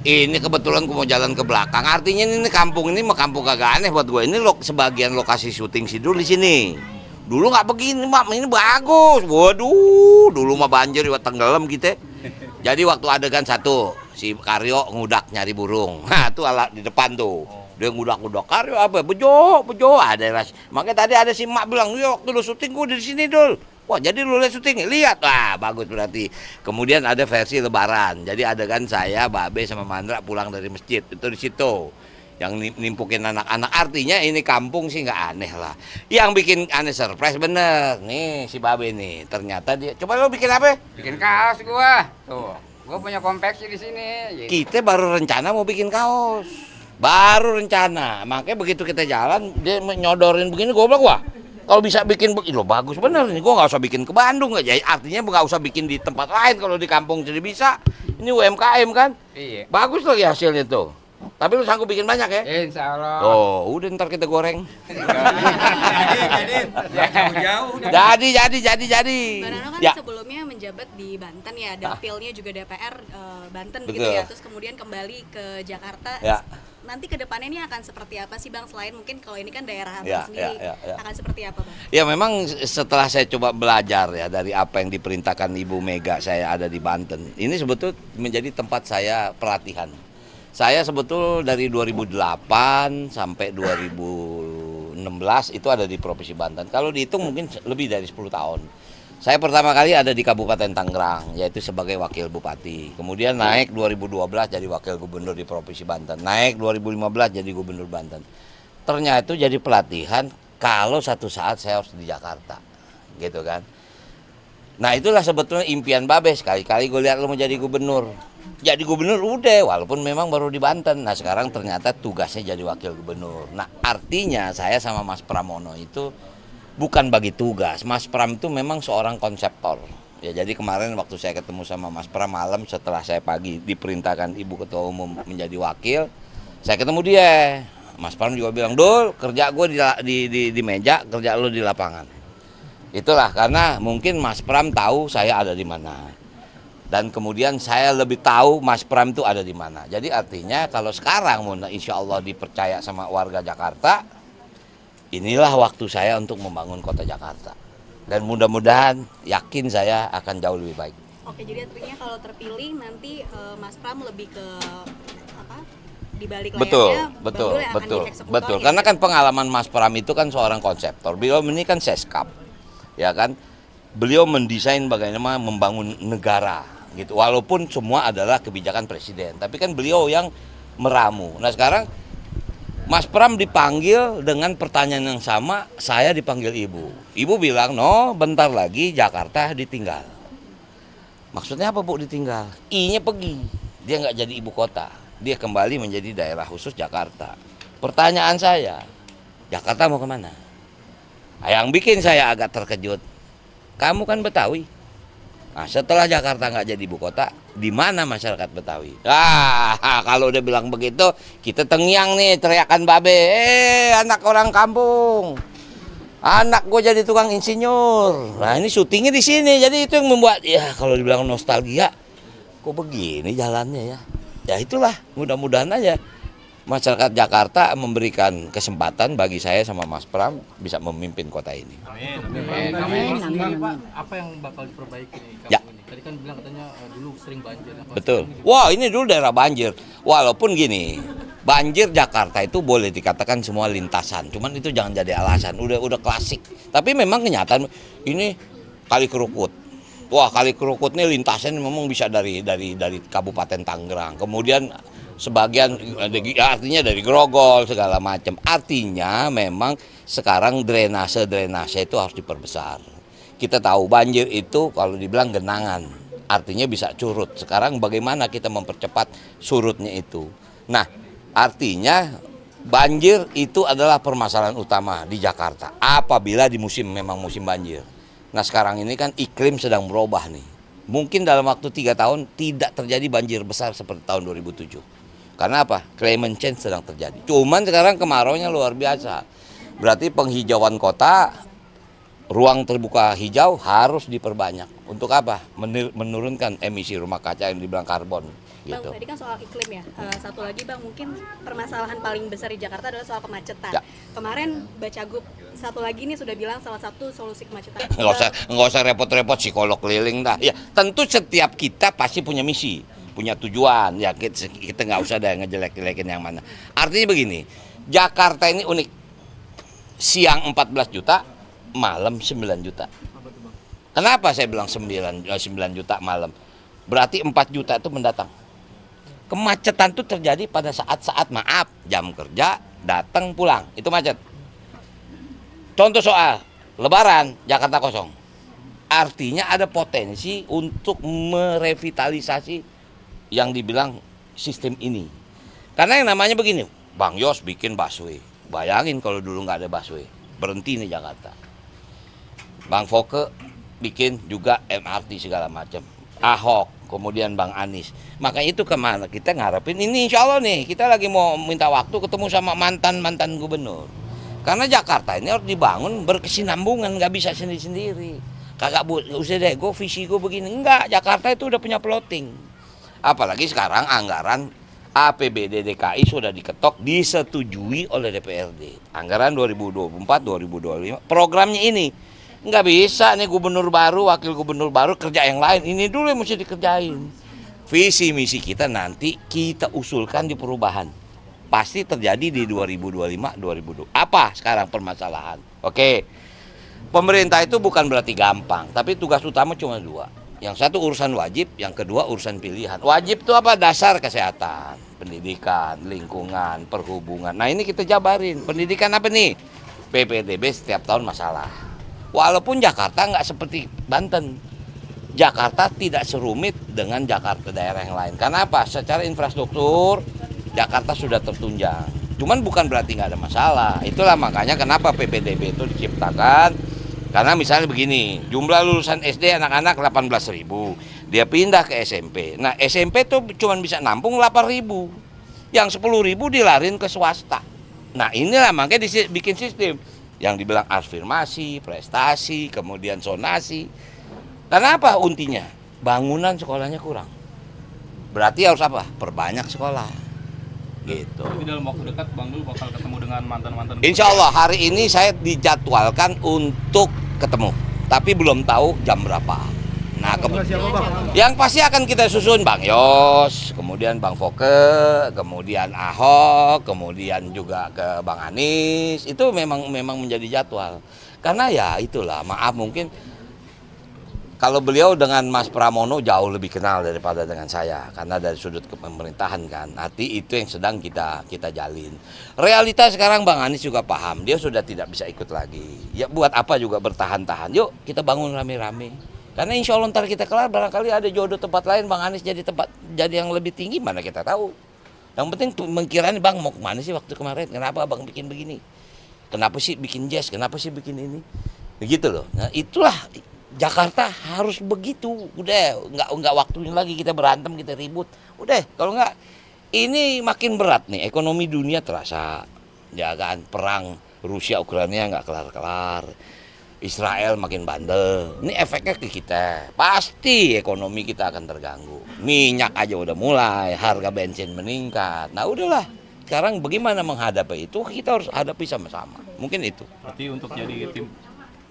ini kebetulan gue mau jalan ke belakang artinya ini, kampung ini mah kampung kagak aneh buat gue ini lo sebagian lokasi syuting dulu di sini dulu nggak begini mak ini bagus waduh dulu mah banjir buat tenggelam gitu ya. jadi waktu adegan satu si Karyo ngudak nyari burung nah itu ala di depan tuh dia ngudak-ngudak Karyo apa bejo bejo ada ras makanya tadi ada si mak bilang yuk iya, dulu syuting gue di sini dulu. Wah jadi lu lihat syuting lihat lah bagus berarti. Kemudian ada versi Lebaran. Jadi ada kan saya Babe sama Mandra pulang dari masjid itu di situ yang nimpukin anak-anak artinya ini kampung sih nggak aneh lah yang bikin aneh surprise bener nih si babe nih ternyata dia coba lo bikin apa bikin kaos gua tuh gua punya kompleks di sini gitu. kita baru rencana mau bikin kaos baru rencana makanya begitu kita jalan dia nyodorin begini goblok wah kalau bisa bikin lo bagus bener nih gua nggak usah bikin ke Bandung aja artinya nggak usah bikin di tempat lain kalau di kampung jadi bisa ini UMKM kan iya bagus lagi hasilnya tuh tapi lu sanggup bikin banyak ya? Eh, insya Allah. Oh, udah ntar kita goreng. jadi, jadi, Jadi, jadi, kan ya. sebelumnya menjabat di Banten ya, dapilnya ah. juga DPR uh, eh, Banten gitu Betul. gitu ya. Terus kemudian kembali ke Jakarta. Ya nanti kedepannya ini akan seperti apa sih bang selain mungkin kalau ini kan daerah ya, ya, sendiri ya, ya, ya. akan seperti apa bang? Ya memang setelah saya coba belajar ya dari apa yang diperintahkan Ibu Mega saya ada di Banten ini sebetulnya menjadi tempat saya pelatihan. Saya sebetul dari 2008 sampai 2016 itu ada di Provinsi Banten. Kalau dihitung mungkin lebih dari 10 tahun. Saya pertama kali ada di Kabupaten Tangerang, yaitu sebagai wakil bupati. Kemudian naik 2012 jadi wakil gubernur di Provinsi Banten. Naik 2015 jadi gubernur Banten. Ternyata itu jadi pelatihan kalau satu saat saya harus di Jakarta. Gitu kan. Nah itulah sebetulnya impian Babes. sekali kali gue lihat lo mau jadi gubernur. Jadi gubernur udah, walaupun memang baru di Banten. Nah sekarang ternyata tugasnya jadi wakil gubernur. Nah artinya saya sama Mas Pramono itu bukan bagi tugas. Mas Pram itu memang seorang konseptor. Ya jadi kemarin waktu saya ketemu sama Mas Pram malam setelah saya pagi diperintahkan Ibu Ketua Umum menjadi wakil, saya ketemu dia. Mas Pram juga bilang, "Dul, kerja gue di, di di di meja, kerja lu di lapangan." Itulah karena mungkin Mas Pram tahu saya ada di mana. Dan kemudian saya lebih tahu Mas Pram itu ada di mana. Jadi artinya kalau sekarang insya Allah dipercaya sama warga Jakarta, inilah waktu saya untuk membangun kota Jakarta. Dan mudah-mudahan yakin saya akan jauh lebih baik. Oke, jadi artinya kalau terpilih nanti uh, Mas Pram lebih ke apa? Di balik betul, layarnya, betul, betul, betul. Ya? Karena kan pengalaman Mas Pram itu kan seorang konseptor. Beliau ini kan seskap, ya kan. Beliau mendesain bagaimana membangun negara, gitu. Walaupun semua adalah kebijakan presiden, tapi kan beliau yang meramu. Nah sekarang Mas Pram dipanggil dengan pertanyaan yang sama, saya dipanggil ibu. Ibu bilang, no bentar lagi Jakarta ditinggal. Maksudnya apa bu ditinggal? I-nya pergi, dia nggak jadi ibu kota. Dia kembali menjadi daerah khusus Jakarta. Pertanyaan saya, Jakarta mau kemana? Nah, yang bikin saya agak terkejut, kamu kan Betawi. Nah setelah Jakarta nggak jadi ibu kota, di mana masyarakat Betawi? Ah, kalau udah bilang begitu, kita tengiang nih teriakan babe. Eh, anak orang kampung. Anak gue jadi tukang insinyur. Nah, ini syutingnya di sini. Jadi itu yang membuat ya kalau dibilang nostalgia, kok begini jalannya ya. Ya itulah, mudah-mudahan aja masyarakat Jakarta memberikan kesempatan bagi saya sama Mas Pram bisa memimpin kota ini. Amin. Amin. Amin. Amin. Amin. Apa yang bakal diperbaiki nih? Ya. Tadi kan bilang katanya uh, dulu sering banjir. Kan, Betul. Wah ini dulu daerah banjir. Walaupun gini, banjir Jakarta itu boleh dikatakan semua lintasan. Cuman itu jangan jadi alasan. Udah udah klasik. Tapi memang kenyataan ini kali kerukut. Wah kali kerukut ini lintasan memang bisa dari dari dari Kabupaten Tangerang. Kemudian sebagian artinya dari grogol segala macam. Artinya memang sekarang drainase drainase itu harus diperbesar. Kita tahu banjir itu kalau dibilang genangan, artinya bisa curut. Sekarang bagaimana kita mempercepat surutnya itu? Nah, artinya banjir itu adalah permasalahan utama di Jakarta apabila di musim memang musim banjir. Nah sekarang ini kan iklim sedang berubah nih. Mungkin dalam waktu tiga tahun tidak terjadi banjir besar seperti tahun 2007. Karena apa? Climate change sedang terjadi. Cuman sekarang kemarau luar biasa. Berarti penghijauan kota ruang terbuka hijau harus diperbanyak. Untuk apa? Menurunkan emisi rumah kaca yang dibilang karbon. Bang, gitu. tadi kan soal iklim ya. Uh, satu lagi Bang, mungkin permasalahan paling besar di Jakarta adalah soal kemacetan. Ya. Kemarin Gub satu lagi nih sudah bilang salah satu solusi kemacetan. Nggak usah nggak usah repot-repot psikolog keliling dah. Ya, tentu setiap kita pasti punya misi, punya tujuan. Ya kita, kita nggak usah deh ngejelek-jelekin yang mana. Artinya begini, Jakarta ini unik. Siang 14 juta, malam 9 juta. Kenapa saya bilang 9, 9 eh, juta malam? Berarti 4 juta itu mendatang. Kemacetan itu terjadi pada saat-saat maaf, jam kerja, datang pulang. Itu macet. Contoh soal, lebaran Jakarta kosong. Artinya ada potensi untuk merevitalisasi yang dibilang sistem ini. Karena yang namanya begini, Bang Yos bikin busway. Bayangin kalau dulu nggak ada busway, berhenti nih Jakarta. Bang Foke bikin juga MRT segala macam. Ahok, kemudian Bang Anies. Maka itu kemana kita ngarepin ini insya Allah nih kita lagi mau minta waktu ketemu sama mantan mantan gubernur. Karena Jakarta ini harus dibangun berkesinambungan, nggak bisa sendiri-sendiri. Kagak bu, usah deh, gue visi gue begini. Enggak, Jakarta itu udah punya plotting. Apalagi sekarang anggaran APBD DKI sudah diketok disetujui oleh DPRD. Anggaran 2024-2025 programnya ini nggak bisa nih gubernur baru, wakil gubernur baru kerja yang lain. Ini dulu yang mesti dikerjain. Visi misi kita nanti kita usulkan di perubahan. Pasti terjadi di 2025, 2020. Apa sekarang permasalahan? Oke. Pemerintah itu bukan berarti gampang, tapi tugas utama cuma dua. Yang satu urusan wajib, yang kedua urusan pilihan. Wajib itu apa? Dasar kesehatan, pendidikan, lingkungan, perhubungan. Nah ini kita jabarin. Pendidikan apa nih? PPDB setiap tahun masalah. Walaupun Jakarta nggak seperti Banten, Jakarta tidak serumit dengan Jakarta daerah yang lain. Karena apa? Secara infrastruktur Jakarta sudah tertunjang. Cuman bukan berarti nggak ada masalah. Itulah makanya kenapa PPDB itu diciptakan. Karena misalnya begini, jumlah lulusan SD anak-anak 18 ribu. Dia pindah ke SMP. Nah SMP tuh cuma bisa nampung 8 ribu. Yang 10 ribu dilarin ke swasta. Nah inilah makanya dibikin sistem yang dibilang afirmasi, prestasi, kemudian sonasi. kenapa apa untinya? Bangunan sekolahnya kurang. Berarti harus apa? Perbanyak sekolah. Gitu. Tapi dalam waktu dekat Bang Dul bakal ketemu dengan mantan-mantan. Insya Allah hari ini saya dijadwalkan untuk ketemu, tapi belum tahu jam berapa. Nah, ke... yang pasti akan kita susun Bang Yos, kemudian Bang Foke, kemudian Ahok, kemudian juga ke Bang Anies. Itu memang memang menjadi jadwal. Karena ya itulah, maaf mungkin kalau beliau dengan Mas Pramono jauh lebih kenal daripada dengan saya karena dari sudut pemerintahan kan hati itu yang sedang kita kita jalin realitas sekarang Bang Anies juga paham dia sudah tidak bisa ikut lagi ya buat apa juga bertahan-tahan yuk kita bangun rame-rame karena insya Allah ntar kita kelar barangkali ada jodoh tempat lain Bang Anies jadi tempat jadi yang lebih tinggi mana kita tahu. Yang penting mengkirain Bang mau kemana sih waktu kemarin? Kenapa Bang bikin begini? Kenapa sih bikin jazz? Kenapa sih bikin ini? Begitu loh. Nah itulah Jakarta harus begitu. Udah nggak nggak waktunya lagi kita berantem kita ribut. Udah kalau nggak ini makin berat nih ekonomi dunia terasa. Ya perang Rusia Ukraina nggak kelar-kelar. Israel makin bandel. Ini efeknya ke kita. Pasti ekonomi kita akan terganggu. Minyak aja udah mulai, harga bensin meningkat. Nah udahlah, sekarang bagaimana menghadapi itu kita harus hadapi sama-sama. Mungkin itu. Berarti untuk jadi tim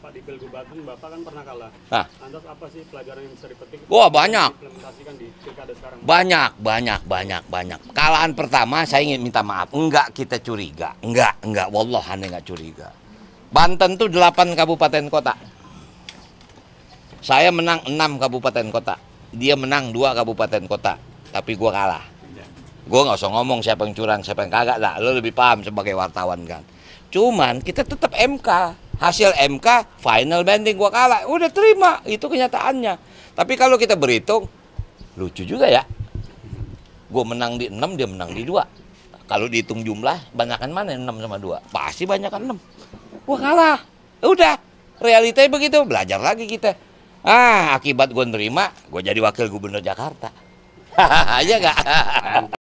di Pilgub Bapak kan pernah kalah. Nah. Lantas apa sih pelajaran yang bisa dipetik? Wah, oh, banyak. Di sekarang? Banyak, banyak, banyak, banyak. Kalahan pertama saya ingin minta maaf. Enggak kita curiga. Enggak, enggak. Wallah, aneh enggak curiga Banten tuh 8 kabupaten kota. Saya menang 6 kabupaten kota. Dia menang 2 kabupaten kota. Tapi gue kalah. Gue gak usah ngomong siapa yang curang, siapa yang kagak lah. Lo lebih paham sebagai wartawan kan. Cuman kita tetap MK. Hasil MK final banding gue kalah. Udah terima, itu kenyataannya. Tapi kalau kita berhitung, lucu juga ya. Gue menang di 6, dia menang di 2. Kalau dihitung jumlah, banyakan mana 6 sama 2? Pasti banyakan 6 gue kalah. Ya udah, realitanya begitu. Belajar lagi kita. Ah, akibat gue nerima, gue jadi wakil gubernur Jakarta. aja ya nggak?